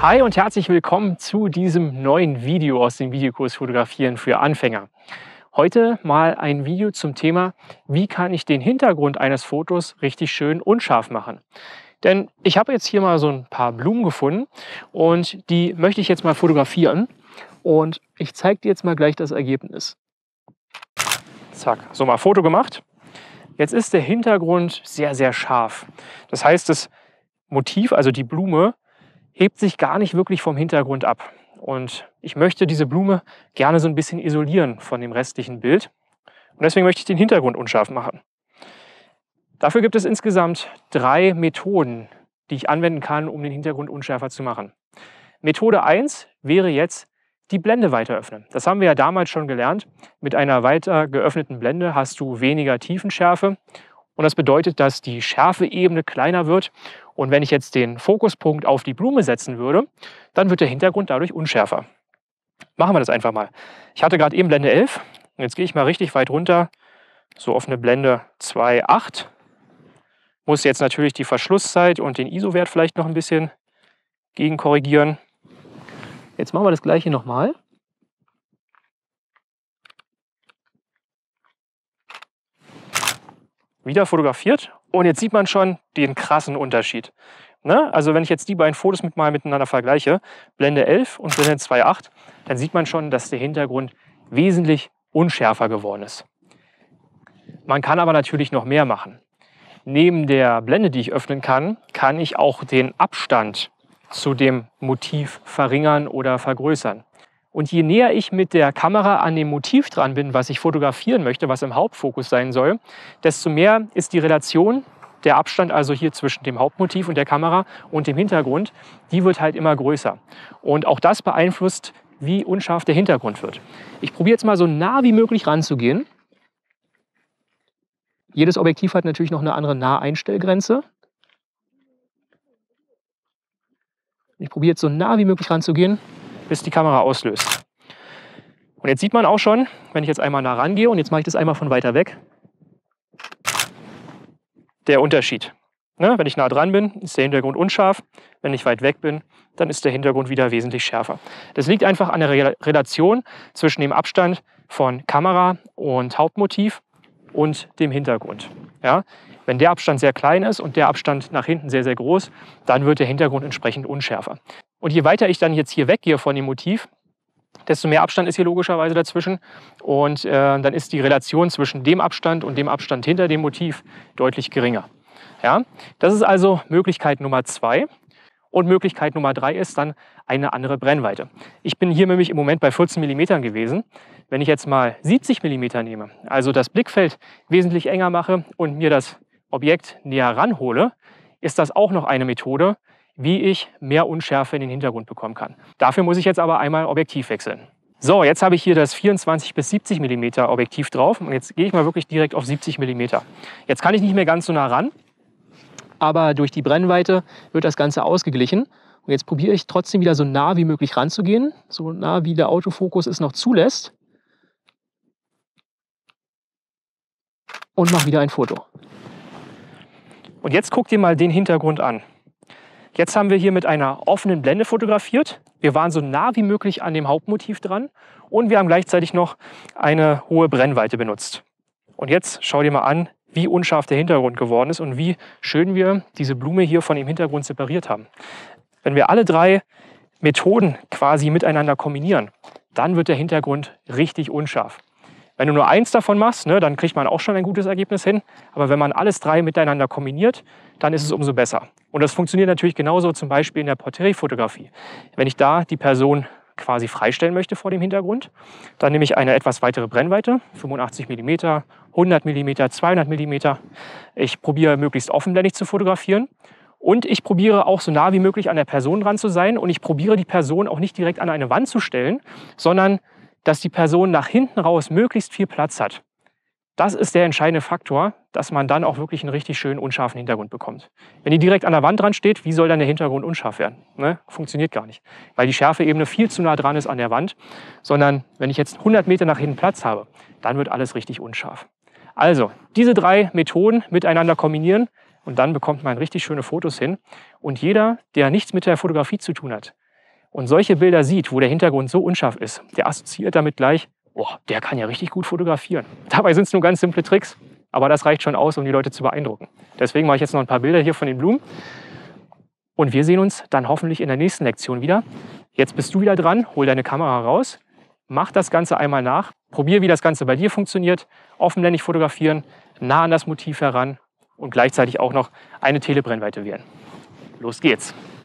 Hi und herzlich willkommen zu diesem neuen Video aus dem Videokurs Fotografieren für Anfänger. Heute mal ein Video zum Thema, wie kann ich den Hintergrund eines Fotos richtig schön unscharf machen. Denn ich habe jetzt hier mal so ein paar Blumen gefunden und die möchte ich jetzt mal fotografieren und ich zeige dir jetzt mal gleich das Ergebnis. Zack, so mal Foto gemacht. Jetzt ist der Hintergrund sehr, sehr scharf. Das heißt, das Motiv, also die Blume, hebt sich gar nicht wirklich vom Hintergrund ab. Und ich möchte diese Blume gerne so ein bisschen isolieren von dem restlichen Bild. Und deswegen möchte ich den Hintergrund unscharf machen. Dafür gibt es insgesamt drei Methoden, die ich anwenden kann, um den Hintergrund unschärfer zu machen. Methode 1 wäre jetzt die Blende weiter öffnen. Das haben wir ja damals schon gelernt. Mit einer weiter geöffneten Blende hast du weniger Tiefenschärfe. Und das bedeutet, dass die Schärfeebene kleiner wird und wenn ich jetzt den Fokuspunkt auf die Blume setzen würde, dann wird der Hintergrund dadurch unschärfer. Machen wir das einfach mal. Ich hatte gerade eben Blende 11. Jetzt gehe ich mal richtig weit runter, so auf eine Blende 2,8. Muss jetzt natürlich die Verschlusszeit und den ISO-Wert vielleicht noch ein bisschen gegen korrigieren. Jetzt machen wir das gleiche nochmal. Wieder fotografiert und jetzt sieht man schon den krassen Unterschied. Ne? Also wenn ich jetzt die beiden Fotos mit mal miteinander vergleiche, Blende 11 und Blende 2.8, dann sieht man schon, dass der Hintergrund wesentlich unschärfer geworden ist. Man kann aber natürlich noch mehr machen. Neben der Blende, die ich öffnen kann, kann ich auch den Abstand zu dem Motiv verringern oder vergrößern. Und je näher ich mit der Kamera an dem Motiv dran bin, was ich fotografieren möchte, was im Hauptfokus sein soll, desto mehr ist die Relation, der Abstand also hier zwischen dem Hauptmotiv und der Kamera und dem Hintergrund, die wird halt immer größer. Und auch das beeinflusst, wie unscharf der Hintergrund wird. Ich probiere jetzt mal so nah wie möglich ranzugehen. Jedes Objektiv hat natürlich noch eine andere Naheinstellgrenze. Ich probiere jetzt so nah wie möglich ranzugehen bis die Kamera auslöst. Und jetzt sieht man auch schon, wenn ich jetzt einmal nah rangehe und jetzt mache ich das einmal von weiter weg, der Unterschied. Ne? Wenn ich nah dran bin, ist der Hintergrund unscharf. Wenn ich weit weg bin, dann ist der Hintergrund wieder wesentlich schärfer. Das liegt einfach an der Relation zwischen dem Abstand von Kamera und Hauptmotiv und dem Hintergrund. Ja? Wenn der Abstand sehr klein ist und der Abstand nach hinten sehr, sehr groß, dann wird der Hintergrund entsprechend unschärfer. Und je weiter ich dann jetzt hier weggehe von dem Motiv, desto mehr Abstand ist hier logischerweise dazwischen. Und äh, dann ist die Relation zwischen dem Abstand und dem Abstand hinter dem Motiv deutlich geringer. Ja? Das ist also Möglichkeit Nummer zwei. Und Möglichkeit Nummer drei ist dann eine andere Brennweite. Ich bin hier nämlich im Moment bei 14 mm gewesen. Wenn ich jetzt mal 70 mm nehme, also das Blickfeld wesentlich enger mache und mir das Objekt näher ranhole, ist das auch noch eine Methode, wie ich mehr Unschärfe in den Hintergrund bekommen kann. Dafür muss ich jetzt aber einmal Objektiv wechseln. So, jetzt habe ich hier das 24 bis 70 mm Objektiv drauf und jetzt gehe ich mal wirklich direkt auf 70 mm. Jetzt kann ich nicht mehr ganz so nah ran, aber durch die Brennweite wird das Ganze ausgeglichen. Und jetzt probiere ich trotzdem wieder so nah wie möglich ranzugehen, so nah wie der Autofokus es noch zulässt. Und mache wieder ein Foto. Und jetzt guck dir mal den Hintergrund an. Jetzt haben wir hier mit einer offenen Blende fotografiert. Wir waren so nah wie möglich an dem Hauptmotiv dran und wir haben gleichzeitig noch eine hohe Brennweite benutzt. Und jetzt schau dir mal an, wie unscharf der Hintergrund geworden ist und wie schön wir diese Blume hier von dem Hintergrund separiert haben. Wenn wir alle drei Methoden quasi miteinander kombinieren, dann wird der Hintergrund richtig unscharf. Wenn du nur eins davon machst, ne, dann kriegt man auch schon ein gutes Ergebnis hin. Aber wenn man alles drei miteinander kombiniert, dann ist es umso besser. Und das funktioniert natürlich genauso zum Beispiel in der Porträtfotografie. Wenn ich da die Person quasi freistellen möchte vor dem Hintergrund, dann nehme ich eine etwas weitere Brennweite, 85 mm, 100 mm, 200 mm. Ich probiere möglichst offenblendig zu fotografieren und ich probiere auch so nah wie möglich an der Person dran zu sein. Und ich probiere die Person auch nicht direkt an eine Wand zu stellen, sondern dass die Person nach hinten raus möglichst viel Platz hat. Das ist der entscheidende Faktor, dass man dann auch wirklich einen richtig schönen unscharfen Hintergrund bekommt. Wenn die direkt an der Wand dran steht, wie soll dann der Hintergrund unscharf werden? Ne? Funktioniert gar nicht, weil die Schärfeebene viel zu nah dran ist an der Wand. Sondern wenn ich jetzt 100 Meter nach hinten Platz habe, dann wird alles richtig unscharf. Also diese drei Methoden miteinander kombinieren und dann bekommt man richtig schöne Fotos hin. Und jeder, der nichts mit der Fotografie zu tun hat, und solche Bilder sieht, wo der Hintergrund so unscharf ist, der assoziiert damit gleich, oh, der kann ja richtig gut fotografieren. Dabei sind es nur ganz simple Tricks, aber das reicht schon aus, um die Leute zu beeindrucken. Deswegen mache ich jetzt noch ein paar Bilder hier von den Blumen. Und wir sehen uns dann hoffentlich in der nächsten Lektion wieder. Jetzt bist du wieder dran, hol deine Kamera raus, mach das Ganze einmal nach, probier, wie das Ganze bei dir funktioniert, offenländig fotografieren, nah an das Motiv heran und gleichzeitig auch noch eine Telebrennweite wählen. Los geht's!